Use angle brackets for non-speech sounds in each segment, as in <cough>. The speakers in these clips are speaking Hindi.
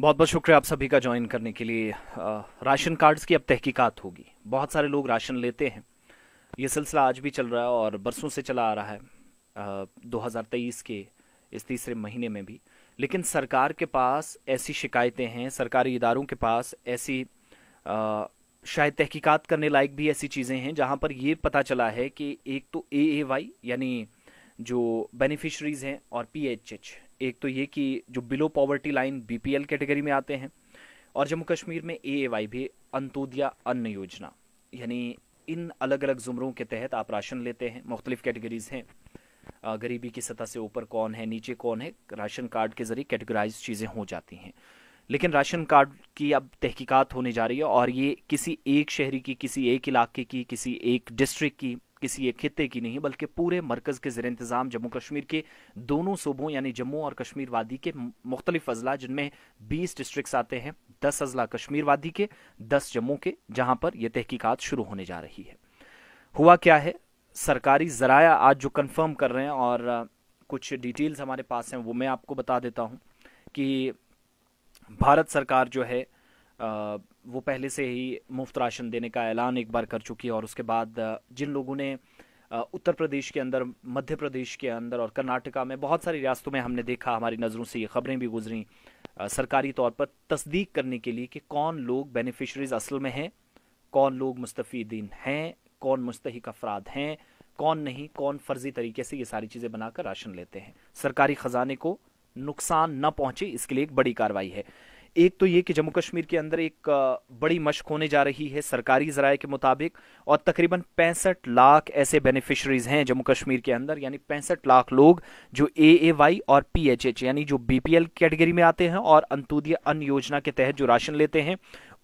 बहुत बहुत शुक्रिया आप सभी का ज्वाइन करने के लिए राशन कार्ड्स की अब तहकीकात होगी बहुत सारे लोग राशन लेते हैं ये सिलसिला आज भी चल रहा है और बरसों से चला आ रहा है आ, 2023 के इस तीसरे महीने में भी लेकिन सरकार के पास ऐसी शिकायतें हैं सरकारी इदारों के पास ऐसी आ, शायद तहकीकात करने लायक भी ऐसी चीज़ें हैं जहाँ पर ये पता चला है कि एक तो ए ए वाई यानी जो बेनिफिशरीज़ हैं और पी एच एच एक तो ये कि जो below poverty line BPL category में आते हैं और जम्मू कश्मीर में ए वाई भी अंतोदया अन्न योजना यानी इन अलग अलग ज़ुमरों के तहत आप राशन लेते हैं मुख्तलिफ़ कैटेगरीज़ हैं गरीबी की सतह से ऊपर कौन है नीचे कौन है राशन कार्ड के ज़रिए कैटेगराइज चीज़ें हो जाती हैं लेकिन राशन कार्ड की अब तहकीकात होने जा रही है और ये किसी एक शहरी की किसी एक इलाके की किसी एक डिस्ट्रिक्ट की किसी एक खिते की नहीं बल्कि पूरे मरकज़ के जेर इंतज़ाम जम्मू कश्मीर के दोनों सूबों यानी जम्मू और कश्मीर वादी के मुख्तलिफ अजला जिनमें बीस डिस्ट्रिक्ट आते हैं दस अजला कश्मीर वादी के दस जम्मू के जहां पर यह तहकीकत शुरू होने जा रही है हुआ क्या है सरकारी ज़राया आज जो कन्फर्म कर रहे हैं और कुछ डिटेल्स हमारे पास हैं वो मैं आपको बता देता हूँ कि भारत सरकार जो है वो पहले से ही मुफ्त राशन देने का ऐलान एक बार कर चुकी है और उसके बाद जिन लोगों ने उत्तर प्रदेश के अंदर मध्य प्रदेश के अंदर और कर्नाटका में बहुत सारी रियासतों में हमने देखा हमारी नज़रों से ये खबरें भी गुजरी सरकारी तौर पर तस्दीक करने के लिए कि कौन लोग बेनिफिशरीज असल में हैं कौन लोग मुस्तफ़ीदीन हैं कौन मुस्तक अफराद हैं कौन नहीं कौन फ़र्ज़ी तरीके से ये सारी चीज़ें बनाकर राशन लेते हैं सरकारी ख़जाने को नुकसान न पहुंचे इसके लिए एक बड़ी कार्रवाई है एक तो ये कि जम्मू कश्मीर के अंदर एक बड़ी मशक होने जा रही है सरकारी जराए के मुताबिक और तकरीबन पैंसठ लाख ऐसे बेनिफिशरीज हैं जम्मू कश्मीर के अंदर यानी पैंसठ लाख लोग जो ए ए वाई और पी एच एच यानी जो बी पी एल कैटेगरी में आते हैं और अंतुदय अन्न योजना के तहत जो राशन लेते हैं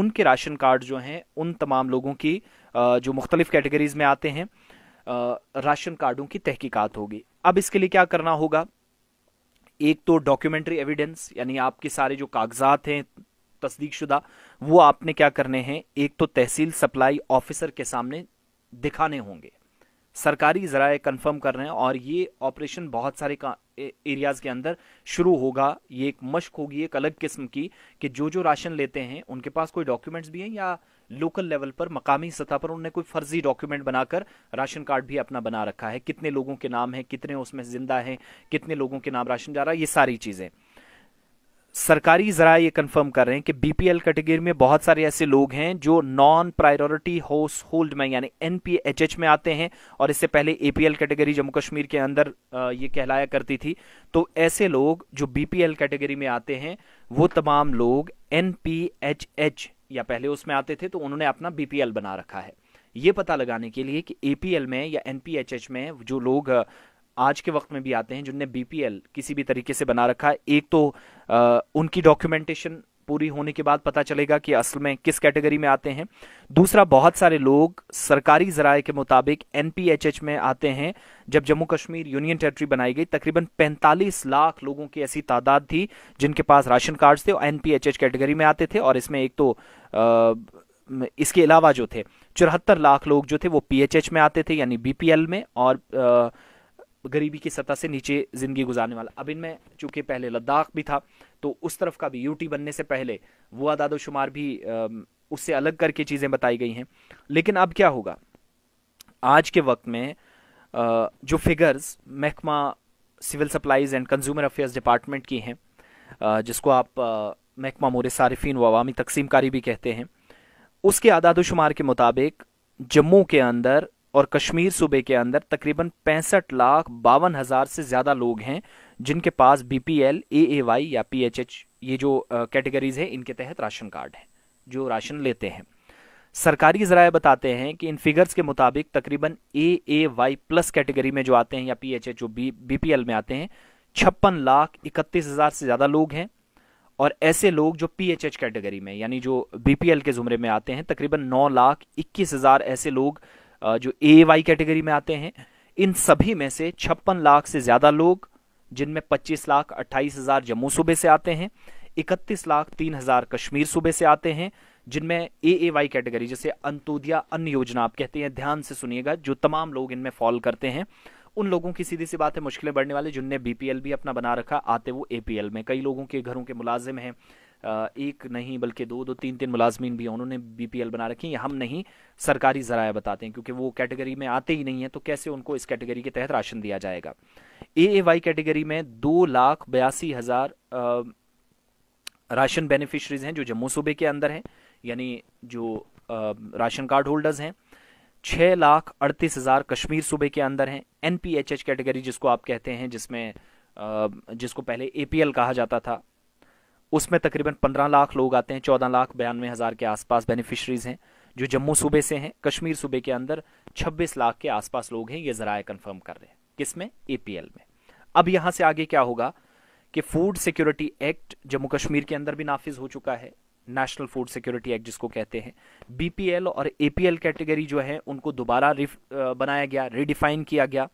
उनके राशन कार्ड जो हैं उन तमाम लोगों की जो मुख्तलिफ कैटेगरीज में आते हैं राशन कार्डों की तहकीकात होगी अब इसके लिए क्या करना होगा एक तो डॉक्यूमेंट्री एविडेंस यानी आपके सारे जो कागजात हैं तस्दीक शुदा वो आपने क्या करने हैं एक तो तहसील सप्लाई ऑफिसर के सामने दिखाने होंगे सरकारी ज़रा कंफर्म कर रहे हैं और ये ऑपरेशन बहुत सारे एरियाज़ के अंदर शुरू होगा ये एक मश्क होगी एक अलग किस्म की कि जो जो राशन लेते हैं उनके पास कोई डॉक्यूमेंट्स भी हैं या लोकल लेवल पर मकामी सतह पर उन्होंने कोई फर्जी डॉक्यूमेंट बनाकर राशन कार्ड भी अपना बना रखा है कितने लोगों के नाम है कितने उसमें जिंदा है कितने लोगों के नाम राशन जा रहा है ये सारी चीज़ें सरकारी जरा ये कंफर्म कर रहे हैं कि बीपीएल कैटेगरी में बहुत सारे ऐसे लोग हैं जो नॉन प्रायोरिटी हाउस होल्ड में यानी एनपीएचएच में आते हैं और इससे पहले एपीएल कैटेगरी जम्मू कश्मीर के अंदर ये कहलाया करती थी तो ऐसे लोग जो बीपीएल कैटेगरी में आते हैं वो तमाम लोग एनपीएचएच या पहले उसमें आते थे तो उन्होंने अपना बीपीएल बना रखा है ये पता लगाने के लिए कि एपीएल में या एनपीएचएच में जो लोग आज के वक्त में भी आते हैं जिनने बीपीएल किसी भी तरीके से बना रखा है एक तो आ, उनकी डॉक्यूमेंटेशन पूरी होने के बाद पता चलेगा कि असल में किस कैटेगरी में आते हैं दूसरा बहुत सारे लोग सरकारी जराए के मुताबिक एनपीएचएच में आते हैं जब जम्मू कश्मीर यूनियन टेरिटरी बनाई गई तकरीबन 45 लाख लोगों की ऐसी तादाद थी जिनके पास राशन कार्ड्स थे और एनपीएचएच कैटेगरी में आते थे और इसमें एक तो इसके अलावा जो थे चौहत्तर लाख लोग जो थे वो पीएचएच में आते थे यानी बीपीएल में और गरीबी की सतह से नीचे ज़िंदगी गुजारने वाला अब इनमें चूंकि पहले लद्दाख भी था तो उस तरफ का भी यूटी बनने से पहले वो आदादोशुमार भी उससे अलग करके चीज़ें बताई गई हैं लेकिन अब क्या होगा आज के वक्त में जो फिगर्स महकमा civil supplies and consumer affairs department की हैं जिसको आप महकमा मोर सारफिन व अवामी तकसीमकारी भी कहते हैं उसके आदाद शुमार के मुताबिक जम्मू के अंदर और कश्मीर सूबे के अंदर तकरीबन पैंसठ लाख बावन हज़ार से ज़्यादा लोग हैं जिनके पास B P L A A Y या पी एच एच ये जो कैटेगरीज है इनके तहत राशन कार्ड है जो राशन लेते हैं सरकारी जराए बताते हैं कि इन फिगर्स के मुताबिक तकरीबन A A Y plus category में जो आते हैं या पी एच एच जो बी बी पी एल में आते हैं छप्पन लाख इकतीस हज़ार से ज़्यादा लोग हैं और ऐसे लोग जो पीएचएच कैटेगरी में यानी जो बीपीएल के जुमरे में आते हैं तकरीबन नौ लाख इक्कीस हज़ार ऐसे लोग जो ए वाई कैटेगरी में आते हैं इन सभी में से छप्पन लाख से ज़्यादा लोग जिनमें पच्चीस लाख अट्ठाईस हज़ार जम्मू सूबे से आते हैं इकतीस लाख तीन हज़ार कश्मीर सूबे से आते हैं जिनमें ए ए वाई कैटेगरी जैसे अंतोदिया अन्न योजना आप कहते हैं ध्यान से सुनिएगा जो तमाम लोग इनमें फॉल करते हैं उन लोगों की सीधी सी बात है मुश्किलें बढ़ने वाले जिनने बीपीएल भी अपना बना रखा आते वो एपीएल में कई लोगों के घरों के मुलाजिम हैं एक नहीं बल्कि दो दो तीन तीन मुलाजमीन भी हैं उन्होंने बीपीएल बना रखी है हम नहीं सरकारी जराया बताते हैं क्योंकि वो कैटेगरी में आते ही नहीं है तो कैसे उनको इस कैटेगरी के तहत राशन दिया जाएगा ए ए वाई कैटेगरी में दो लाख बयासी हज़ार राशन बेनिफिशरीज हैं जो जम्मू सूबे के अंदर हैं यानी जो राशन कार्ड होल्डर्स हैं छः लाख अड़तीस हज़ार कश्मीर सूबे के अंदर हैं N P H H category जिसको आप कहते हैं जिसमें जिसको पहले ए पी एल कहा जाता था उसमें तकरीबन पंद्रह लाख लोग आते हैं चौदह लाख बयानवे हज़ार के आसपास बेनिफिशरीज़ हैं जो जम्मू सूबे से हैं कश्मीर सूबे के अंदर छब्बीस लाख के आसपास लोग हैं ये ज़राए कन्फर्म कर रहे हैं ए पी एल में अब यहाँ से आगे क्या होगा कि food security act Jammu Kashmir के अंदर भी नाफिज हो चुका है नेशनल फूड सिक्योरिटी एक्ट जिसको कहते हैं बीपीएल और एपीएल कैटेगरी जो है उनको दोबारा बनाया गया रिडिफाइन किया गया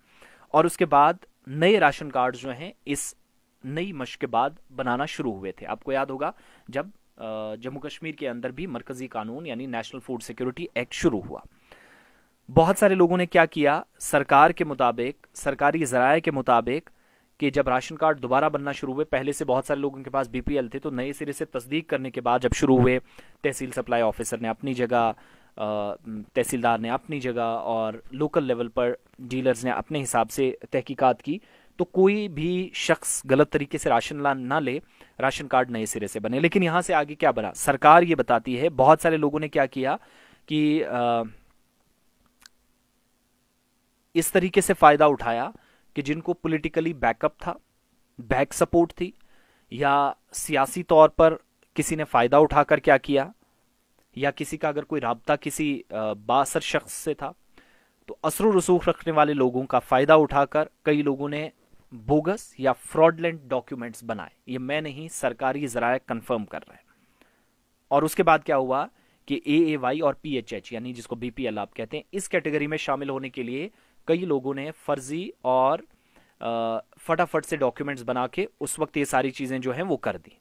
और उसके बाद नए राशन कार्ड जो हैं इस नई मश के बाद बनाना शुरू हुए थे आपको याद होगा जब जम्मू कश्मीर के अंदर भी मरकजी कानून यानी नेशनल फूड सिक्योरिटी एक्ट शुरू हुआ बहुत सारे लोगों ने क्या किया सरकार के मुताबिक सरकारी जराए के मुताबिक कि जब राशन कार्ड दोबारा बनना शुरू हुए पहले से बहुत सारे लोगों के पास बीपीएल थे तो नए सिरे से तस्दीक करने के बाद जब शुरू हुए तहसील सप्लाई ऑफिसर ने अपनी जगह तहसीलदार ने अपनी जगह और लोकल लेवल पर डीलर्स ने अपने हिसाब से तहकीकात की तो कोई भी शख्स गलत तरीके से राशन ला ना ले राशन कार्ड नए सिरे से बने लेकिन यहां से आगे क्या बना सरकार ये बताती है बहुत सारे लोगों ने क्या किया कि आ, इस तरीके से फ़ायदा उठाया कि जिनको पॉलिटिकली बैकअप था बैक सपोर्ट थी या सियासी तौर पर किसी ने फ़ायदा उठाकर क्या किया या किसी का अगर कोई रबता किसी बासर शख्स से था तो असर रसूख रखने वाले लोगों का फ़ायदा उठाकर कई लोगों ने बोगस या फ्रॉडलेंट डॉक्यूमेंट्स बनाए ये मैं नहीं सरकारी जराए कंफर्म कर रहे हैं और उसके बाद क्या हुआ कि ए ए वाई और पी एच एच यानी जिसको बीपीएल आप कहते हैं इस कैटेगरी में शामिल होने के लिए कई लोगों ने फर्जी और फटाफट से डॉक्यूमेंट्स बना के उस वक्त ये सारी चीज़ें जो हैं वो कर दी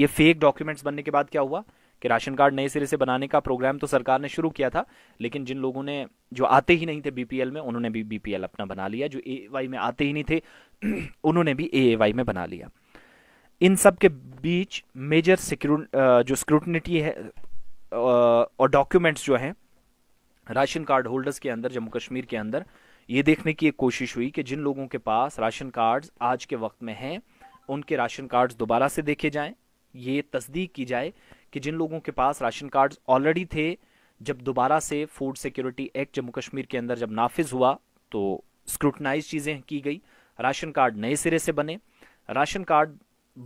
ये फेक डॉक्यूमेंट्स बनने के बाद क्या हुआ कि राशन कार्ड नए सिरे से बनाने का प्रोग्राम तो सरकार ने शुरू किया था लेकिन जिन लोगों ने जो आते ही नहीं थे बीपीएल में उन्होंने भी बीपीएल अपना बना लिया जो ए में आते ही नहीं थे <clears throat> उन्होंने भी ए में बना लिया इन सब के बीच मेजर सिक्यू जो स्क्रूटनिटी है और डॉक्यूमेंट्स जो हैं राशन कार्ड होल्डर्स के अंदर जम्मू कश्मीर के अंदर ये देखने की एक कोशिश हुई कि जिन लोगों के पास राशन कार्ड्स आज के वक्त में हैं उनके राशन कार्ड्स दोबारा से देखे जाएं ये तस्दीक की जाए कि जिन लोगों के पास राशन कार्ड्स ऑलरेडी थे जब दोबारा से food security act Jammu Kashmir के अंदर जब नाफिज हुआ तो स्क्रूटनाइज चीज़ें की गई राशन कार्ड नए सिरे से बने राशन कार्ड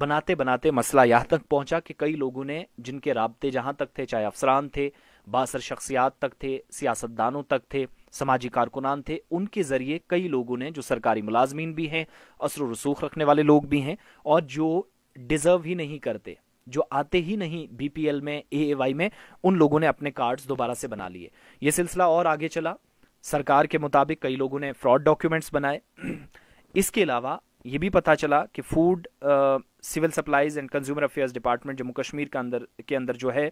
बनाते बनाते मसला यहाँ तक पहुँचा कि कई लोगों ने जिनके रबते जहाँ तक थे चाहे अफसरान थे बासर शख्सियात तक थे सियासतदानों तक थे समाजी कारकुनान थे उनके ज़रिए कई लोगों ने जो सरकारी मुलाजमीन भी हैं असर रसूख रखने वाले लोग भी हैं और जो डिज़र्व ही नहीं करते जो आते ही नहीं बीपीएल में वाई में उन लोगों ने अपने कार्ड्स दोबारा से बना लिए ये सिलसिला और आगे चला सरकार के मुताबिक कई लोगों ने फ्रॉड डॉक्यूमेंट्स बनाए इसके अलावा ये भी पता चला कि food civil supplies and consumer affairs department Jammu Kashmir का अंदर के अंदर जो है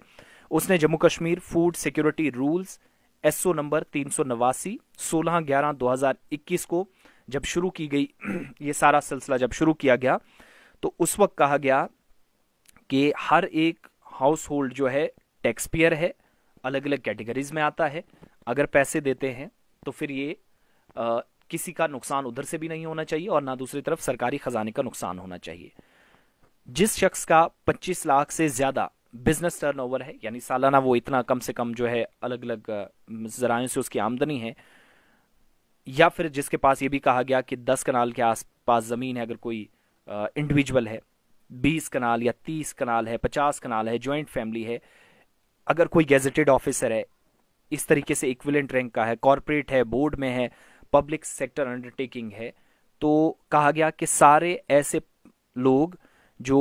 उसने Jammu Kashmir food security rules SO number तीन सौ नवासी सोलह ग्यारह दो हजार इक्कीस को जब शुरू की गई <clears throat> ये सारा सिलसिला जब शुरू किया गया तो उस वक्त कहा गया कि हर एक हाउस होल्ड जो है टैक्स पेयर है अलग अलग कैटेगरीज में आता है अगर पैसे देते हैं तो फिर ये आ, किसी का नुकसान उधर से भी नहीं होना चाहिए और ना दूसरी तरफ सरकारी खजाने का नुकसान होना चाहिए जिस शख्स का 25 लाख से ज़्यादा बिजनेस टर्नओवर है यानी सालाना वो इतना कम से कम जो है अलग अलग जरायों से उसकी आमदनी है या फिर जिसके पास ये भी कहा गया कि दस कनाल के आसपास ज़मीन है अगर कोई इंडिविजुअल है बीस कनाल या तीस कनाल है पचास कनाल है ज्वाइंट फैमिली है अगर कोई गेजेटेड ऑफिसर है इस तरीके से इक्विलेंट रैंक का है कॉरपोरेट है बोर्ड में है पब्लिक सेक्टर अंडरटेकिंग है तो कहा गया कि सारे ऐसे लोग जो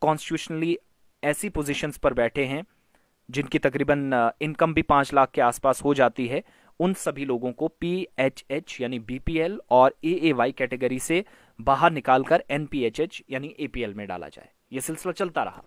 कॉन्स्टिट्यूशनली ऐसी पोजीशंस पर बैठे हैं जिनकी तकरीबन इनकम भी पांच लाख के आसपास हो जाती है उन सभी लोगों को पी एच एच यानी बी पी एल और ए ए वाई कैटेगरी से बाहर निकालकर एन पी एच एच यानी ए पी एल में डाला जाए ये सिलसिला चलता रहा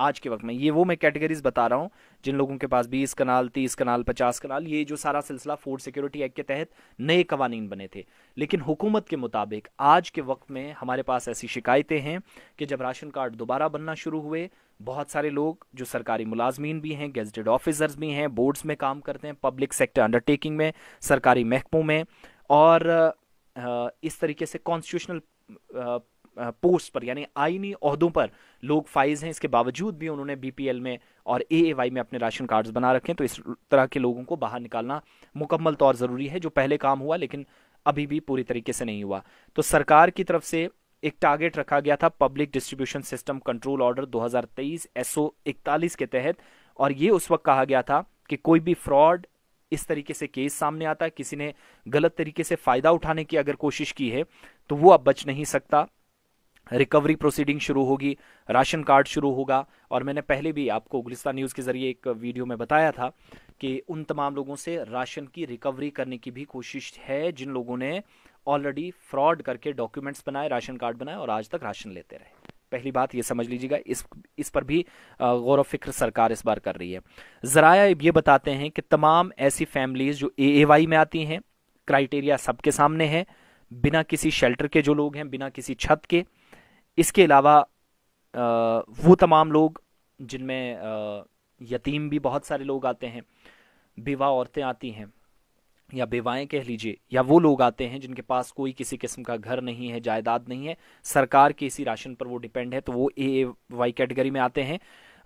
आज के वक्त में ये वो मैं कैटेगरीज बता रहा हूँ जिन लोगों के पास बीस कनाल तीस कनाल पचास कनाल ये जो सारा सिलसिला फूड सिक्योरिटी एक्ट के तहत नए कवानीन बने थे लेकिन हुकूमत के मुताबिक आज के वक्त में हमारे पास ऐसी शिकायतें हैं कि जब राशन कार्ड दोबारा बनना शुरू हुए बहुत सारे लोग जो सरकारी मुलाजमीन भी हैं गेजटेड ऑफिसर्स भी हैं बोर्ड्स में काम करते हैं पब्लिक सेक्टर अंडरटेकिंग में सरकारी महकमों में और इस तरीके से कॉन्स्टिट्यूशनल पोस्ट पर यानी आईनी अहदों पर लोग फाइज हैं इसके बावजूद भी उन्होंने बीपीएल में और ए में अपने राशन कार्ड्स बना रखे हैं तो इस तरह के लोगों को बाहर निकालना मुकम्मल तौर ज़रूरी है जो पहले काम हुआ लेकिन अभी भी पूरी तरीके से नहीं हुआ तो सरकार की तरफ से एक टारगेट रखा गया था public distribution system control order 2023 SO 41 के तहत और ये उस वक्त कहा गया था कि कोई भी फ्रॉड इस तरीके से केस सामने आता है किसी ने गलत तरीके से फ़ायदा उठाने की अगर कोशिश की है तो वो अब बच नहीं सकता रिकवरी प्रोसीडिंग शुरू होगी राशन कार्ड शुरू होगा और मैंने पहले भी आपको गुलिस्तान न्यूज़ के ज़रिए एक वीडियो में बताया था कि उन तमाम लोगों से राशन की रिकवरी करने की भी कोशिश है जिन लोगों ने ऑलरेडी फ्रॉड करके डॉक्यूमेंट्स बनाए राशन कार्ड बनाए और आज तक राशन लेते रहे पहली बात ये समझ लीजिएगा इस इस पर भी गौर फिक्र सरकार इस बार कर रही है ज़राया ये बताते हैं कि तमाम ऐसी फैमिलीज़ जो ए ए वाई में आती हैं क्राइटेरिया सबके सामने है बिना किसी शेल्टर के जो लोग हैं बिना किसी छत के इसके अलावा वो तमाम लोग जिनमें यतीम भी बहुत सारे लोग आते हैं बेवा औरतें आती हैं या बेवाएं कह लीजिए या वो लोग आते हैं जिनके पास कोई किसी किस्म का घर नहीं है जायदाद नहीं है सरकार के इसी राशन पर वो डिपेंड है तो वो ए ए वाई कैटेगरी में आते हैं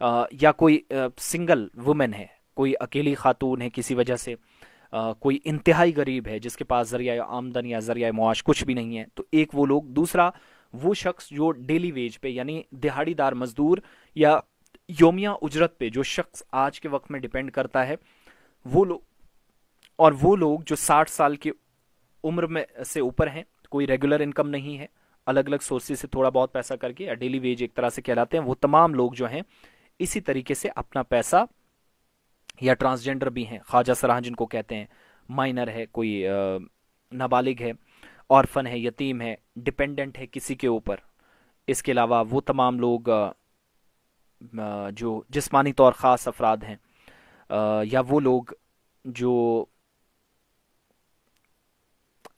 आ, या कोई आ, सिंगल वुमेन है कोई अकेली खातून है किसी वजह से आ, कोई इंतहाई गरीब है जिसके पास जरिया आमदन या जरिया मुआश कुछ भी नहीं है तो एक वो लोग दूसरा वो शख्स जो डेली वेज पे यानी दिहाड़ीदार मजदूर या योमिया उजरत पे जो शख्स आज के वक्त में डिपेंड करता है वो लोग और वो लोग जो साठ साल की उम्र में से ऊपर हैं कोई रेगुलर इनकम नहीं है अलग अलग सोर्सेज से थोड़ा बहुत पैसा करके या डेली वेज एक तरह से कहलाते हैं वो तमाम लोग जो हैं इसी तरीके से अपना पैसा या ट्रांसजेंडर भी हैं ख्वाजा सराह जिनको कहते हैं माइनर है कोई नाबालिग है ऑर्फन है यतीम है डिपेंडेंट है किसी के ऊपर इसके अलावा वो तमाम लोग जो जिस्मानी तौर ख़ास अफराद हैं या वो लोग जो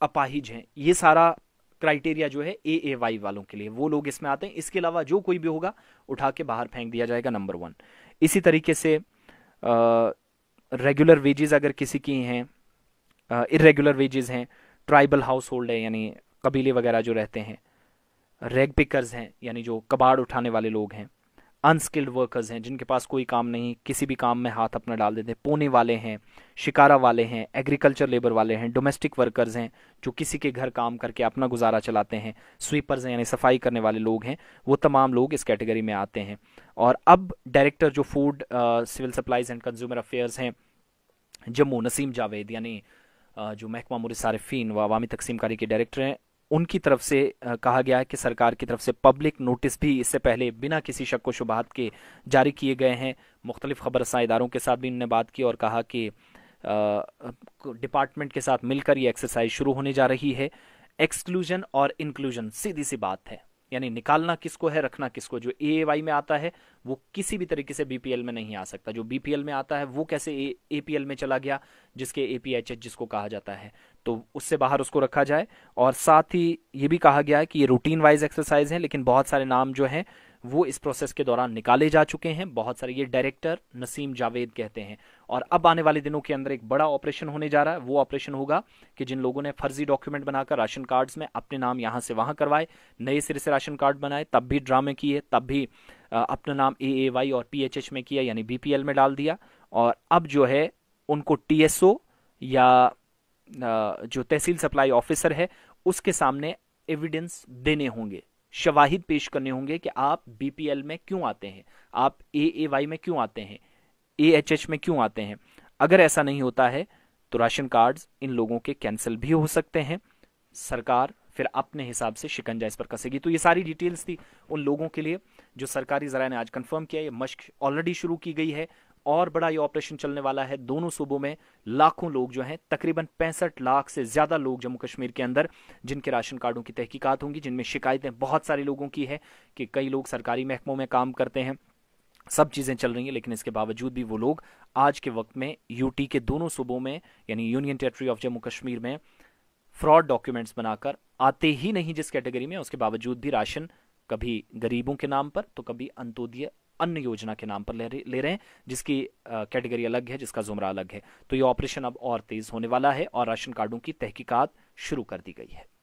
अपाहिज हैं ये सारा क्राइटेरिया जो है ए ए वाई वालों के लिए वो लोग इसमें आते हैं इसके अलावा जो कोई भी होगा उठा के बाहर फेंक दिया जाएगा नंबर वन इसी तरीके से रेगुलर वेजेस अगर किसी की हैं इरेगुलर वेजेस हैं ट्राइबल हाउस होल्ड है यानी कबीले वगैरह जो रहते हैं रेग पिकर्स हैं यानी जो कबाड़ उठाने वाले लोग हैं अनस्किल्ड वर्कर्स हैं जिनके पास कोई काम नहीं किसी भी काम में हाथ अपना डाल देते हैं पोने वाले हैं शिकारा वाले हैं एग्रीकल्चर लेबर वाले हैं डोमेस्टिक वर्कर्स हैं जो किसी के घर काम करके अपना गुजारा चलाते हैं स्वीपर्स हैं यानी सफाई करने वाले लोग हैं वो तमाम लोग इस कैटेगरी में आते हैं और अब डायरेक्टर जो food civil supplies and consumer affairs हैं जम्मू नसीम जावेद यानी जो महकमा मुरसारफिन व अवामी तकसीमकारी के डायरेक्टर हैं उनकी तरफ से कहा गया है कि सरकार की तरफ से पब्लिक नोटिस भी इससे पहले बिना किसी शक व शुबात के जारी किए गए हैं मुख्तलिफ खबर इदारों के साथ भी इनने बात की और कहा कि डिपार्टमेंट के साथ मिलकर ये एक्सरसाइज शुरू होने जा रही है एक्सक्लूजन और इंक्लूजन सीधी सी बात है यानी निकालना किसको है रखना किसको जो ए वाई में आता है वो किसी भी तरीके से बीपीएल में नहीं आ सकता जो बीपीएल में आता है वो कैसे एपीएल में चला गया जिसके एपीएचएच जिसको कहा जाता है तो उससे बाहर उसको रखा जाए और साथ ही ये भी कहा गया है कि ये रूटीन वाइज एक्सरसाइज है लेकिन बहुत सारे नाम जो हैं वो इस प्रोसेस के दौरान निकाले जा चुके हैं बहुत सारे ये डायरेक्टर नसीम जावेद कहते हैं और अब आने वाले दिनों के अंदर एक बड़ा ऑपरेशन होने जा रहा है वो ऑपरेशन होगा कि जिन लोगों ने फर्जी डॉक्यूमेंट बनाकर राशन कार्ड्स में अपने नाम यहाँ से वहाँ करवाए नए सिरे से राशन कार्ड बनाए तब भी ड्रामे किए तब भी अपना नाम ए ए वाई और पी एच एच में किया यानी बी पी एल में डाल दिया और अब जो है उनको टी एस ओ या जो तहसील सप्लाई ऑफिसर है उसके सामने एविडेंस देने होंगे शवाहिद पेश करने होंगे कि आप बीपीएल में क्यों आते हैं आप ए ए में क्यों आते हैं ए एच एच में क्यों आते हैं अगर ऐसा नहीं होता है तो राशन कार्ड्स इन लोगों के कैंसिल भी हो सकते हैं सरकार फिर अपने हिसाब से शिकंजा इस पर कसेगी तो ये सारी डिटेल्स थी उन लोगों के लिए जो सरकारी जरा ने आज कंफर्म किया ये मश्क ऑलरेडी शुरू की गई है और बड़ा ये ऑपरेशन चलने वाला है दोनों सूबों में लाखों लोग जो हैं तकरीबन पैंसठ लाख से ज़्यादा लोग जम्मू कश्मीर के अंदर जिनके राशन कार्डों की तहकीकात होंगी जिनमें शिकायतें बहुत सारे लोगों की है कि कई लोग सरकारी महकमों में काम करते हैं सब चीज़ें चल रही हैं लेकिन इसके बावजूद भी वो लोग आज के वक्त में यूटी के दोनों सूबों में यानी union territory of Jammu Kashmir में फ्रॉड डॉक्यूमेंट्स बनाकर आते ही नहीं जिस कैटेगरी में उसके बावजूद भी राशन कभी गरीबों के नाम पर तो कभी अंत्योदय अन्न योजना के नाम पर ले, ले रहे हैं जिसकी कैटेगरी अलग है जिसका जुमरा अलग है तो ये ऑपरेशन अब और तेज होने वाला है और राशन कार्डों की तहकीकात शुरू कर दी गई है